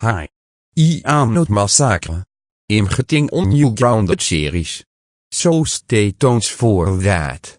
Hi. I am not massacre. I'm getting on new grounded series. So stay tuned for that.